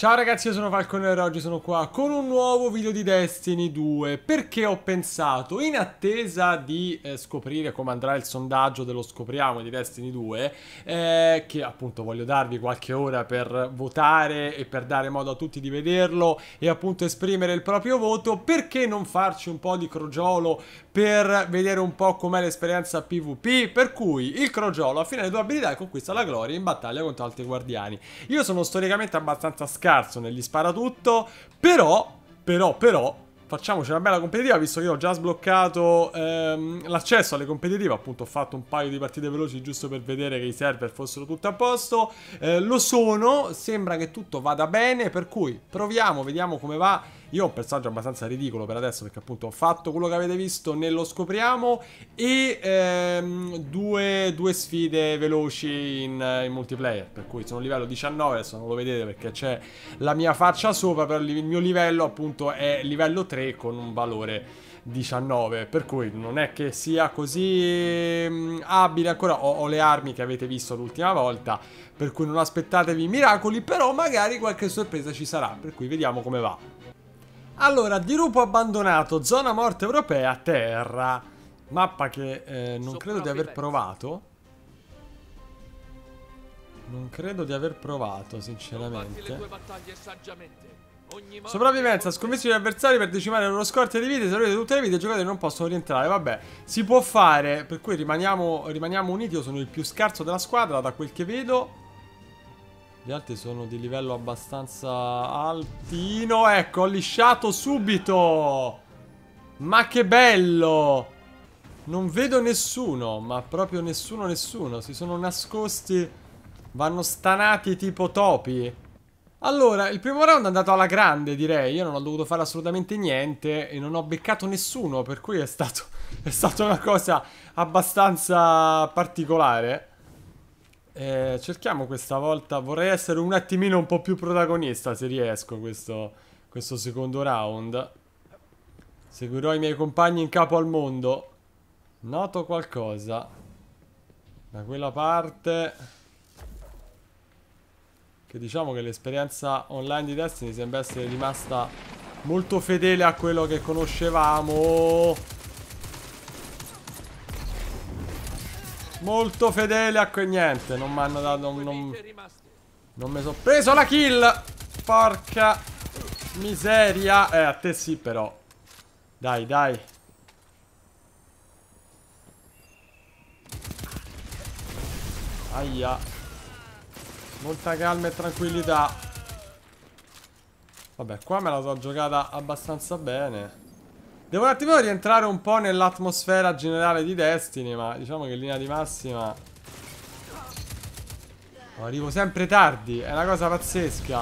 Ciao ragazzi, io sono Falconer e oggi sono qua con un nuovo video di Destiny 2 perché ho pensato, in attesa di eh, scoprire come andrà il sondaggio dello scopriamo di Destiny 2 eh, che appunto voglio darvi qualche ora per votare e per dare modo a tutti di vederlo e appunto esprimere il proprio voto perché non farci un po' di crogiolo per vedere un po' com'è l'esperienza PvP per cui il crogiolo a fine le due abilità conquista la gloria in battaglia contro altri guardiani io sono storicamente abbastanza scarso Carson e gli spara tutto, però, però, però, facciamoci una bella competitiva, visto che io ho già sbloccato ehm, l'accesso alle competitive, appunto ho fatto un paio di partite veloci giusto per vedere che i server fossero tutti a posto, eh, lo sono, sembra che tutto vada bene, per cui proviamo, vediamo come va io ho un personaggio abbastanza ridicolo per adesso perché appunto ho fatto quello che avete visto, ne lo scopriamo e ehm, due, due, sfide veloci in, in, multiplayer, per cui sono livello 19, adesso non lo vedete perché c'è la mia faccia sopra, però il mio livello appunto è livello 3 con un valore 19 per cui non è che sia così ehm, abile ancora ho, ho, le armi che avete visto l'ultima volta per cui non aspettatevi miracoli però magari qualche sorpresa ci sarà per cui vediamo come va allora, dirupo abbandonato, zona morte europea, terra. Mappa che eh, non credo di aver provato. Non credo di aver provato, sinceramente. Sopravvivenza, sconfisci gli avversari per decimare le loro scorte di vite. Se avete tutte le vite, i giocatori non possono rientrare. Vabbè, si può fare, per cui rimaniamo, rimaniamo uniti. Io sono il più scarso della squadra, da quel che vedo. Gli altri sono di livello abbastanza altino. Ecco, ho lisciato subito! Ma che bello! Non vedo nessuno, ma proprio nessuno nessuno. Si sono nascosti, vanno stanati tipo topi. Allora, il primo round è andato alla grande, direi. Io non ho dovuto fare assolutamente niente e non ho beccato nessuno, per cui è, stato, è stata una cosa abbastanza particolare. Eh, cerchiamo questa volta, vorrei essere un attimino un po' più protagonista se riesco questo, questo secondo round. Seguirò i miei compagni in capo al mondo. Noto qualcosa. Da quella parte... Che diciamo che l'esperienza online di Destiny sembra essere rimasta molto fedele a quello che conoscevamo. Molto fedele a quel niente. Non mi hanno dato. Non, non mi sono preso la kill. Porca miseria. Eh, a te sì, però. Dai, dai. Aia. Molta calma e tranquillità. Vabbè, qua me la sono giocata abbastanza bene. Devo un attimo rientrare un po' nell'atmosfera generale di Destiny, ma diciamo che in linea di massima... Oh, arrivo sempre tardi, è una cosa pazzesca.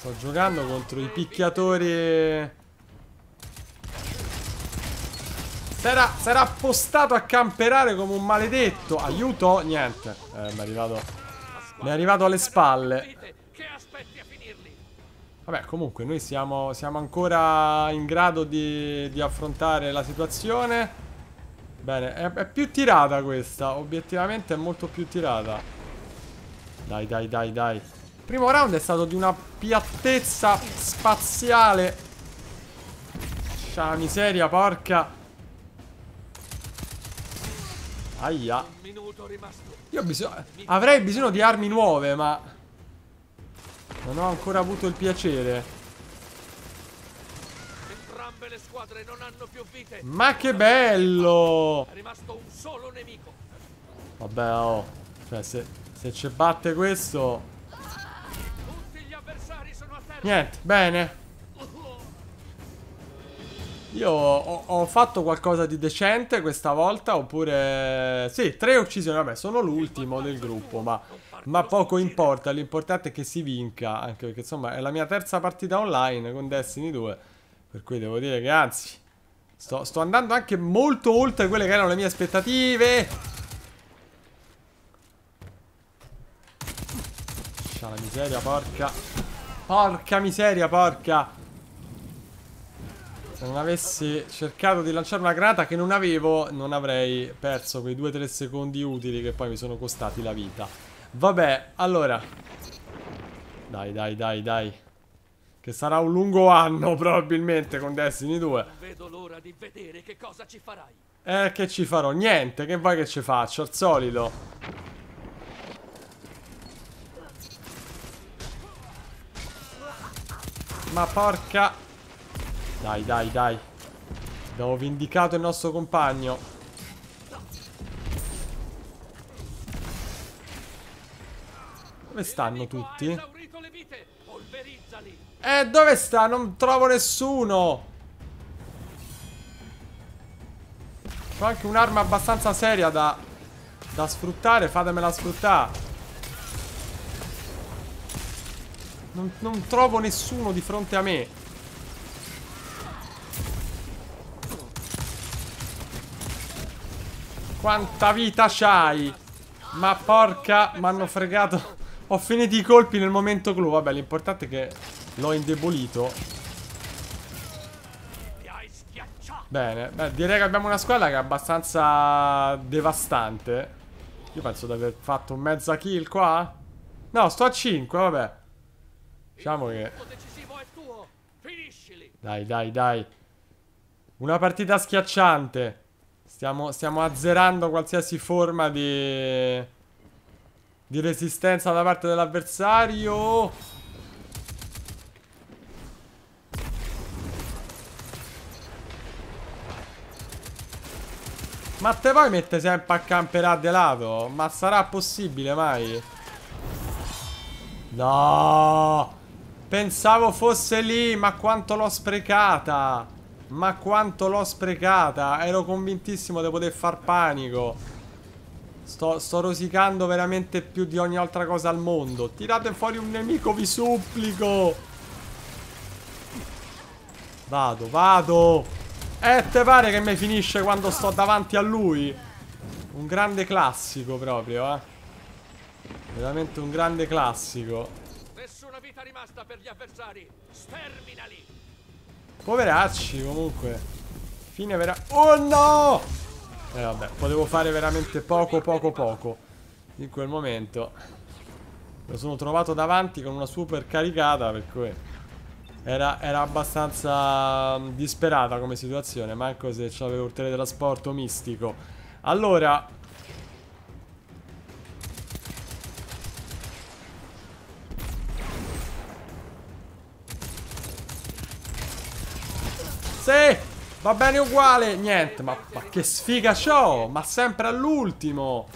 Sto giocando contro i picchiatori... Sarà, sarà appostato a camperare come un maledetto. Aiuto? Niente. Eh, mi è arrivato... Mi è arrivato alle spalle. Vabbè, comunque noi siamo, siamo ancora in grado di, di, affrontare la situazione. Bene, è, è, più tirata questa, obiettivamente è molto più tirata. Dai, dai, dai, dai. primo round è stato di una piattezza spaziale. C'ha miseria, porca. Aia. Io ho bisogno... Avrei bisogno di armi nuove, ma... Non ho ancora avuto il piacere. Ma che bello! È rimasto un solo nemico. Vabbè, oh. Cioè, se, se ci batte questo... Niente, bene. Io ho, ho, fatto qualcosa di decente questa volta, oppure... Sì, tre uccisioni, vabbè, sono l'ultimo del gruppo, ma, ma poco importa, l'importante è che si vinca, anche perché insomma è la mia terza partita online con Destiny 2, per cui devo dire che anzi, sto, sto andando anche molto oltre quelle che erano le mie aspettative. C'ha la miseria, porca... Porca miseria, porca... Se non avessi cercato di lanciare una grata che non avevo, non avrei perso quei 2-3 secondi utili che poi mi sono costati la vita. Vabbè, allora. Dai, dai, dai, dai. Che sarà un lungo anno probabilmente con Destiny 2. Non vedo l'ora di vedere che cosa ci farai. Eh, che ci farò? Niente, che vuoi che ci faccio? Al solito. Ma porca... Dai, dai, dai. Abbiamo vindicato il nostro compagno. Dove stanno tutti? Eh, dove sta? Non trovo nessuno. Ho anche un'arma abbastanza seria da, da sfruttare. Fatemela sfruttare. Non, non trovo nessuno di fronte a me. Quanta vita c'hai? Ma porca, mi hanno fregato. Ho finito i colpi nel momento clou. Vabbè, l'importante è che l'ho indebolito. Bene, beh, direi che abbiamo una squadra che è abbastanza devastante. Io penso di aver fatto un mezza kill qua. No, sto a 5, vabbè. Diciamo che... Dai, dai, dai. Una partita schiacciante. Stiamo, stiamo azzerando qualsiasi forma di... Di resistenza da parte dell'avversario Ma te poi mette sempre a camperà di lato? Ma sarà possibile mai? No! Pensavo fosse lì, ma quanto l'ho sprecata! Ma quanto l'ho sprecata Ero convintissimo di poter far panico sto, sto, rosicando veramente più di ogni altra cosa al mondo Tirate fuori un nemico, vi supplico Vado, vado Eh, te pare che mi finisce quando sto davanti a lui? Un grande classico proprio, eh Veramente un grande classico Nessuna vita rimasta per gli avversari Sterminali Poveracci, comunque. Fine vera... Oh no! E eh, vabbè, potevo fare veramente poco, poco, poco. In quel momento. Lo sono trovato davanti con una super caricata, per cui... Era, era abbastanza mm, disperata come situazione, manco se avevo il teletrasporto mistico. Allora, Sì, va bene uguale. Niente, ma, ma che sfiga c'ho. Ma sempre all'ultimo.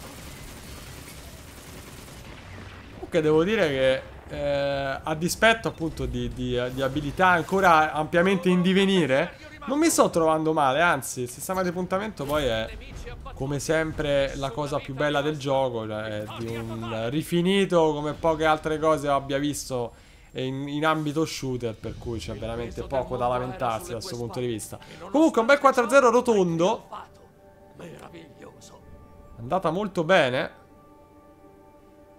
Comunque devo dire che... Eh, a dispetto appunto di, di, di abilità ancora ampiamente in divenire non mi sto trovando male, anzi, il sistema di appuntamento poi è come sempre la cosa più bella del gioco, cioè di un rifinito come poche altre cose abbia visto in, in ambito shooter, per cui c'è veramente poco da lamentarsi da questo punto di vista. Comunque un bel 4-0 rotondo. Andata molto bene.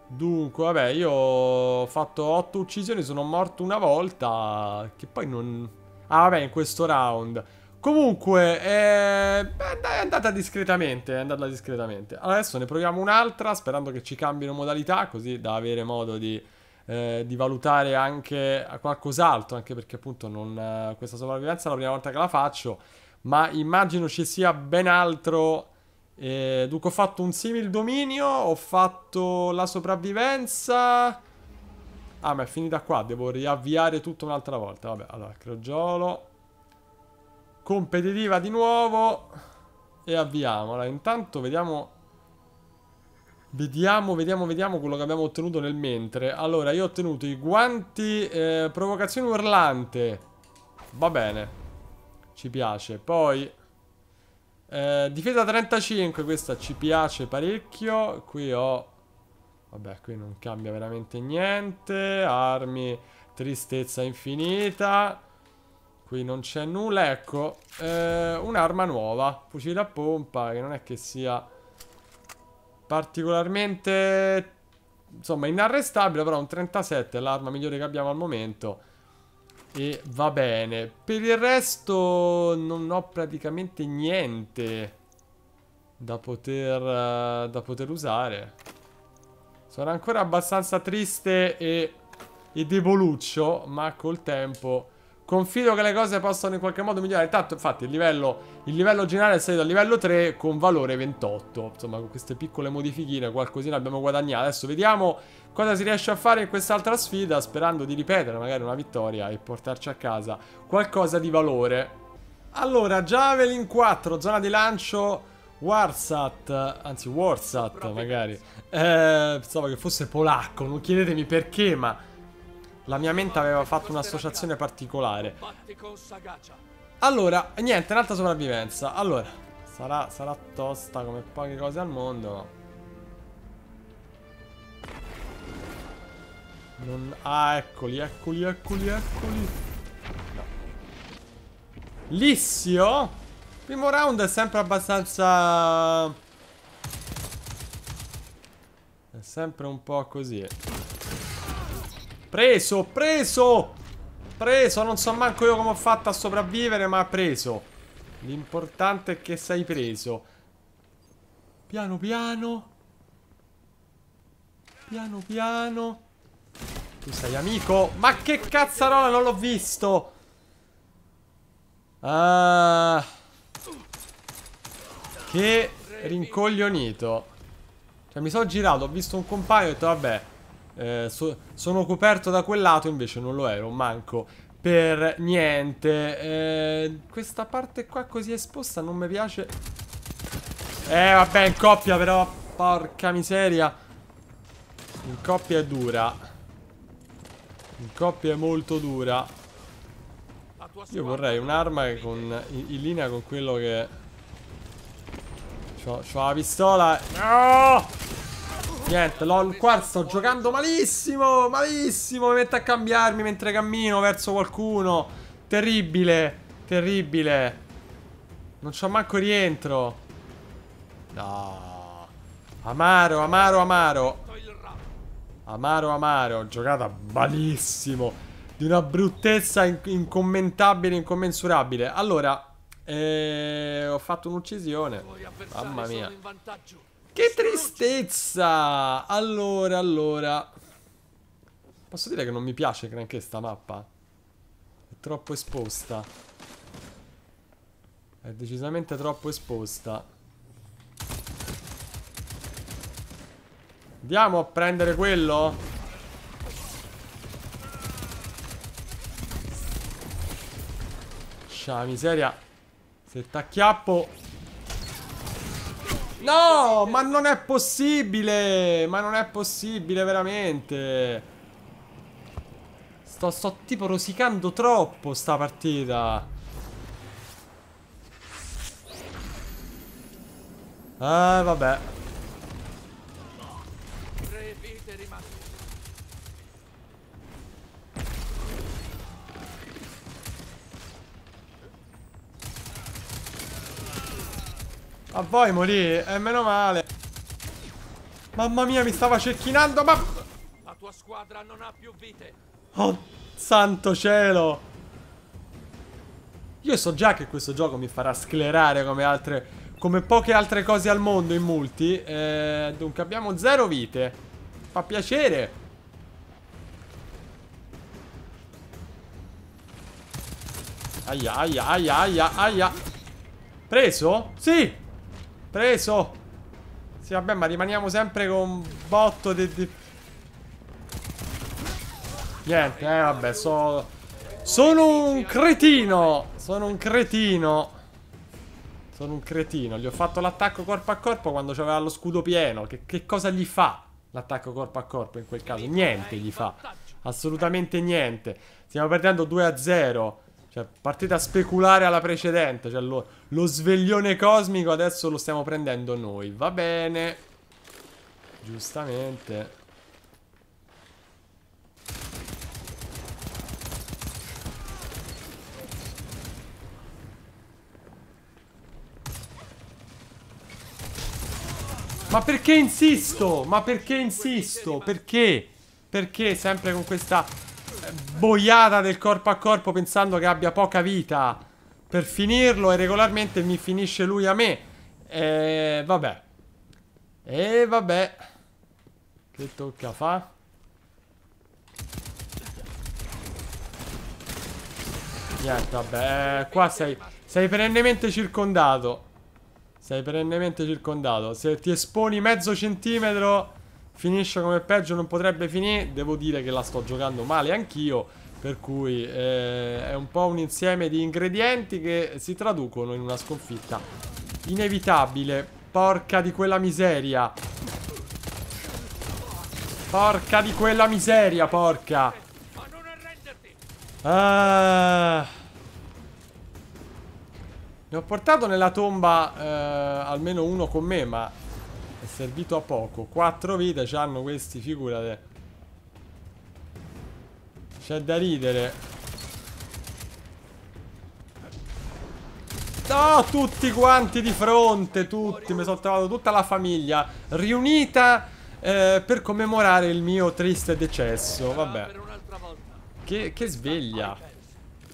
Dunque, vabbè, io ho fatto 8 uccisioni, sono morto una volta, che poi non... Ah, vabbè, in questo round. Comunque, eh, è andata discretamente, è andata discretamente. Adesso ne proviamo un'altra, sperando che ci cambino modalità, così da avere modo di eh, di valutare anche qualcos'altro, anche perché appunto non, eh, questa sopravvivenza è la prima volta che la faccio, ma immagino ci sia ben altro. Eh, dunque ho fatto un simil dominio, ho fatto la sopravvivenza... Ah, ma è finita qua, devo riavviare tutto un'altra volta. Vabbè, allora, crogiolo. Competitiva di nuovo. E avviamola. Intanto vediamo Vediamo, vediamo, vediamo quello che abbiamo ottenuto nel mentre. Allora, io ho ottenuto i guanti eh, provocazione urlante. Va bene. Ci piace. Poi... Eh, difesa 35, questa ci piace parecchio. Qui ho... Vabbè, qui non cambia veramente niente. Armi, tristezza infinita. Qui non c'è nulla. Ecco, eh, un'arma nuova. Fucile a pompa, che non è che sia particolarmente insomma inarrestabile però un 37 è l'arma migliore che abbiamo al momento e va bene per il resto non ho praticamente niente da poter, uh, da poter usare sono ancora abbastanza triste e, e devoluccio ma col tempo Confido che le cose possano in qualche modo migliorare. Tanto, infatti, il livello, il livello generale è salito a livello 3 con valore 28. Insomma, con queste piccole modifichine qualcosina abbiamo guadagnato. Adesso vediamo cosa si riesce a fare in quest'altra sfida, sperando di ripetere magari una vittoria e portarci a casa qualcosa di valore. Allora, Javelin 4, zona di lancio... Warsat, anzi Warsat magari, eh, pensavo che fosse polacco, non chiedetemi perché, ma la mia mente aveva fatto un'associazione particolare. Allora, niente, un'altra sopravvivenza. Allora, sarà, sarà tosta come poche cose al mondo. Non... Ah, eccoli, eccoli, eccoli, eccoli. No. Lissio? Primo round è sempre abbastanza... È sempre un po' così. Preso, preso! Preso, non so manco io come ho fatto a sopravvivere, ma ha preso. L'importante è che sei preso. Piano piano. Piano piano. Tu sei amico. Ma che cazzarola, non l'ho visto. Ah. Che rincoglionito. Cioè, mi sono girato, ho visto un compagno e ho detto, vabbè eh, so sono coperto da quel lato, invece non lo ero, manco per niente. Eh, questa parte qua così esposta non mi piace. Eh, vabbè, in coppia però, porca miseria. In coppia è dura. In coppia è molto dura. Io vorrei un'arma in, in, linea con quello che... C'ho, la pistola... No! Niente, LOL quarto, sto giocando malissimo, malissimo, mi metto a cambiarmi mentre cammino verso qualcuno. Terribile, terribile. Non c'ho manco rientro. No. Amaro, amaro, amaro. Amaro, amaro, giocata malissimo. Di una bruttezza inc incommentabile, incommensurabile. Allora, eh, ho fatto un'uccisione. Mamma mia. Che tristezza! Allora, allora... Posso dire che non mi piace granché sta mappa? È troppo esposta. È decisamente troppo esposta. Andiamo a prendere quello? Scia miseria. Se t'acchiappo No, ma non è possibile. Ma non è possibile, veramente. Sto, sto tipo rosicando troppo sta partita. Eh, vabbè. A voi morì? E eh, meno male. Mamma mia, mi stava cecchinando, ma... La tua squadra non ha più vite. Oh, santo cielo. Io so già che questo gioco mi farà sclerare come altre... Come poche altre cose al mondo in multi. Eh, dunque, abbiamo zero vite. Fa piacere. Aia, aia, aia, aia, aia. Preso? Sì! Preso! Sì, vabbè, ma rimaniamo sempre con botto di... di... Niente, eh, vabbè, so... Sono un cretino! Sono un cretino! Sono un cretino. Gli ho fatto l'attacco corpo a corpo quando aveva lo scudo pieno. Che, che cosa gli fa l'attacco corpo a corpo in quel caso? Niente gli fa. Assolutamente niente. Stiamo perdendo 2 a 0. Cioè, partita speculare alla precedente. Cioè, lo, lo sveglione cosmico adesso lo stiamo prendendo noi. Va bene. Giustamente. Ma perché insisto? Ma perché insisto? Perché? Perché sempre con questa boiata del corpo a corpo pensando che abbia poca vita per finirlo e regolarmente mi finisce lui a me. E vabbè. E vabbè. Che tocca fa? Niente, vabbè. Eh, qua sei, sei perennemente circondato. Sei perennemente circondato. Se ti esponi mezzo centimetro finisce come peggio non potrebbe finire, devo dire che la sto giocando male anch'io, per cui eh, è un po' un insieme di ingredienti che si traducono in una sconfitta inevitabile. Porca di quella miseria. Porca di quella miseria, porca. Ah. Ne ho portato nella tomba eh, almeno uno con me, ma servito a poco. 4 vite ci hanno questi, figurate. C'è da ridere. No, tutti quanti di fronte, tutti. Mi sono trovato tutta la famiglia riunita eh, per commemorare il mio triste decesso. Vabbè. Che, che sveglia.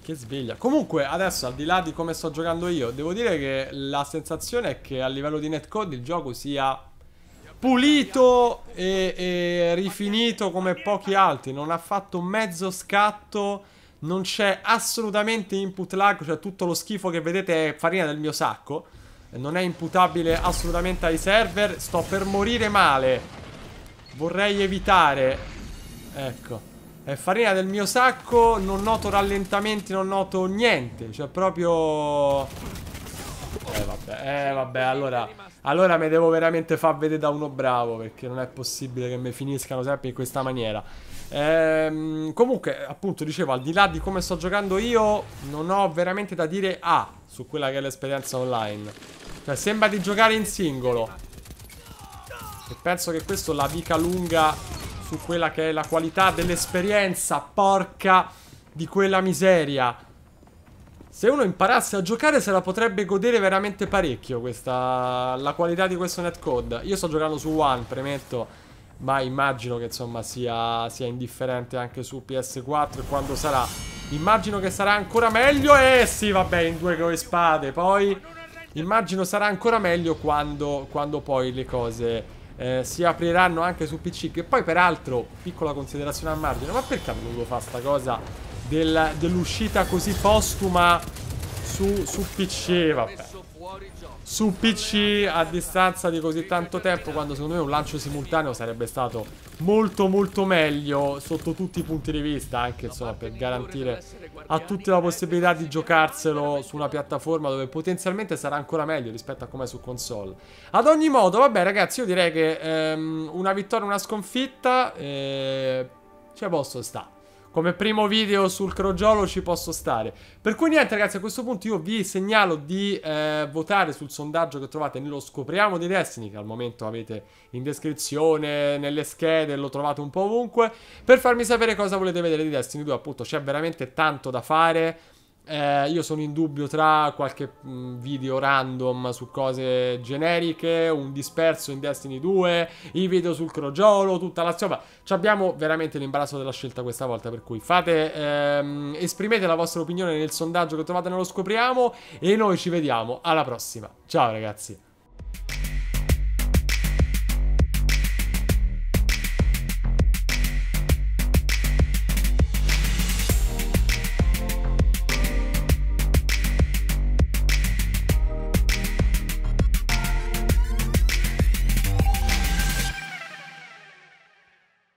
Che sveglia. Comunque, adesso, al di là di come sto giocando io, devo dire che la sensazione è che a livello di netcode il gioco sia pulito e, e rifinito come pochi altri. Non ha fatto mezzo scatto. Non c'è assolutamente input lag. Cioè, tutto lo schifo che vedete è farina del mio sacco. Non è imputabile assolutamente ai server. Sto per morire male. Vorrei evitare. Ecco. È farina del mio sacco. Non noto rallentamenti, non noto niente. Cioè, proprio eh vabbè, eh vabbè, allora, allora mi devo veramente far vedere da uno bravo perché non è possibile che mi finiscano sempre in questa maniera. Ehm, comunque, appunto, dicevo, al di là di come sto giocando io, non ho veramente da dire A ah, su quella che è l'esperienza online. Cioè, sembra di giocare in singolo. E penso che questo la dica lunga su quella che è la qualità dell'esperienza, porca di quella miseria. Se uno imparasse a giocare se la potrebbe godere veramente parecchio questa, la qualità di questo netcode. Io sto giocando su One, premetto, ma immagino che insomma sia, sia indifferente anche su PS4 e quando sarà. Immagino che sarà ancora meglio eh, sì vabbè in due con le spade, poi immagino sarà ancora meglio quando, quando poi le cose eh, si apriranno anche su PC. Che poi peraltro, piccola considerazione a margine, ma perché hanno dovuto fare questa cosa? del, dell'uscita così postuma su, su PC, vabbè. Su PC a distanza di così tanto tempo, quando secondo me un lancio simultaneo sarebbe stato molto molto meglio sotto tutti i punti di vista, anche insomma per garantire a tutti la possibilità di giocarselo su una piattaforma dove potenzialmente sarà ancora meglio rispetto a come è su console. Ad ogni modo, vabbè ragazzi, io direi che ehm, una vittoria, una sconfitta, eh, ce posso stare. Come primo video sul crogiolo ci posso stare. Per cui niente ragazzi, a questo punto io vi segnalo di eh, votare sul sondaggio che trovate nello Scopriamo di Destiny, che al momento avete in descrizione, nelle schede, lo trovate un po' ovunque, per farmi sapere cosa volete vedere di Destiny 2. Appunto c'è veramente tanto da fare, eh, io sono in dubbio tra qualche mh, mm, video random su cose generiche, un disperso in Destiny 2, i video sul crogiolo, tutta la Ci Abbiamo veramente l'imbarazzo della scelta questa volta, per cui fate, ehm, esprimete la vostra opinione nel sondaggio che trovate nello scopriamo e noi ci vediamo alla prossima. Ciao ragazzi!